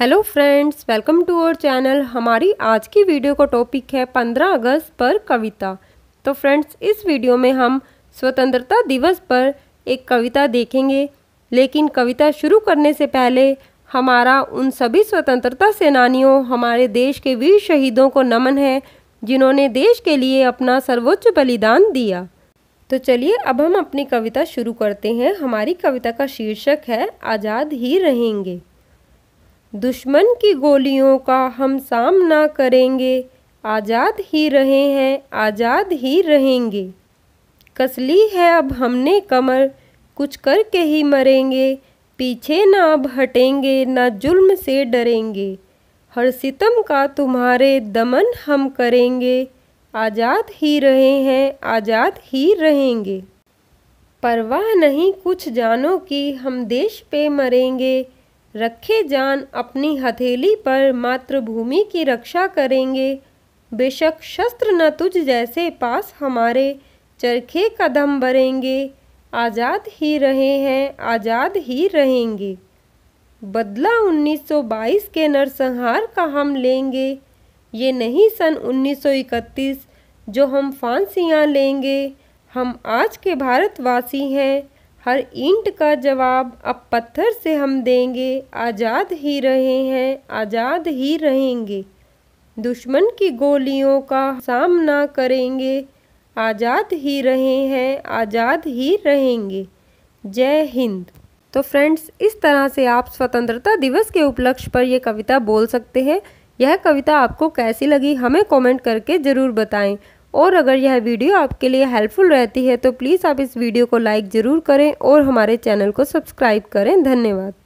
hello friends welcome to our channel हमारी आज की वीडियो का टॉपिक है 15 अगस्त पर कविता तो फ्रेंड्स इस वीडियो में हम स्वतंत्रता दिवस पर एक कविता देखेंगे लेकिन कविता शुरू करने से पहले हमारा उन सभी स्वतंत्रता सेनानियों हमारे देश के वीर शहीदों को नमन है जिन्होंने देश के लिए अपना सर्वोच्च बलिदान दिया तो चलिए अब हम अपनी कविता शुरू करते हैं हमारी कविता का शीर्षक है आज़ाद ही रहेंगे दुश्मन की गोलियों का हम सामना करेंगे आज़ाद ही रहे हैं आज़ाद ही रहेंगे कसली है अब हमने कमर कुछ करके ही मरेंगे पीछे ना अब हटेंगे ना जुल्म से डरेंगे हर सितम का तुम्हारे दमन हम करेंगे आज़ाद ही रहे हैं आज़ाद ही रहेंगे परवाह नहीं कुछ जानों की हम देश पे मरेंगे रखे जान अपनी हथेली पर मातृभूमि की रक्षा करेंगे बेशक शस्त्र न तुझ जैसे पास हमारे चरखे कदम भरेंगे आज़ाद ही रहे हैं आज़ाद ही रहेंगे बदला 1922 के नरसंहार का हम लेंगे ये नहीं सन 1931 जो हम फांसियाँ लेंगे हम आज के भारतवासी हैं हर ईंट का जवाब अब पत्थर से हम देंगे आज़ाद ही रहे हैं आज़ाद ही रहेंगे दुश्मन की गोलियों का सामना करेंगे आज़ाद ही रहे हैं आज़ाद ही रहेंगे जय हिंद तो फ्रेंड्स इस तरह से आप स्वतंत्रता दिवस के उपलक्ष्य पर यह कविता बोल सकते हैं यह कविता आपको कैसी लगी हमें कमेंट करके ज़रूर बताएं और अगर यह वीडियो आपके लिए हेल्पफुल रहती है तो प्लीज़ आप इस वीडियो को लाइक ज़रूर करें और हमारे चैनल को सब्सक्राइब करें धन्यवाद